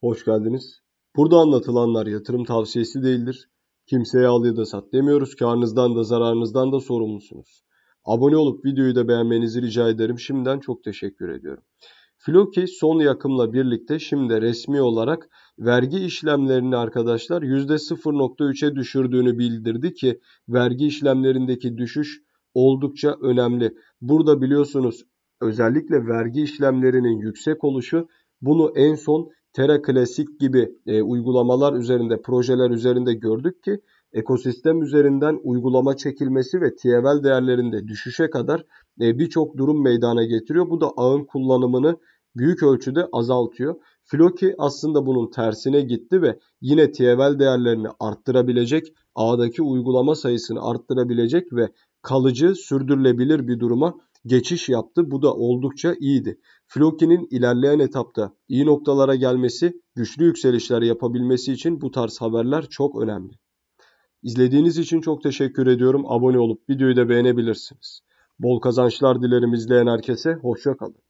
Hoş geldiniz. Burada anlatılanlar yatırım tavsiyesi değildir. Kimseye al ya da sat demiyoruz. Karnınızdan da zararınızdan da sorumlusunuz. Abone olup videoyu da beğenmenizi rica ederim. Şimdiden çok teşekkür ediyorum. Floki son yakımla birlikte şimdi resmi olarak vergi işlemlerini arkadaşlar %0.3'e düşürdüğünü bildirdi ki vergi işlemlerindeki düşüş oldukça önemli. Burada biliyorsunuz özellikle vergi işlemlerinin yüksek oluşu bunu en son Terra Klasik gibi e, uygulamalar üzerinde, projeler üzerinde gördük ki ekosistem üzerinden uygulama çekilmesi ve TFL değerlerinde düşüşe kadar e, birçok durum meydana getiriyor. Bu da ağın kullanımını büyük ölçüde azaltıyor. Floki aslında bunun tersine gitti ve yine TFL değerlerini arttırabilecek, ağdaki uygulama sayısını arttırabilecek ve kalıcı, sürdürülebilir bir duruma geçiş yaptı. Bu da oldukça iyiydi. Floki'nin ilerleyen etapta iyi noktalara gelmesi, güçlü yükselişler yapabilmesi için bu tarz haberler çok önemli. İzlediğiniz için çok teşekkür ediyorum. Abone olup videoyu da beğenebilirsiniz. Bol kazançlar dilerim izleyen herkese. Hoşçakalın.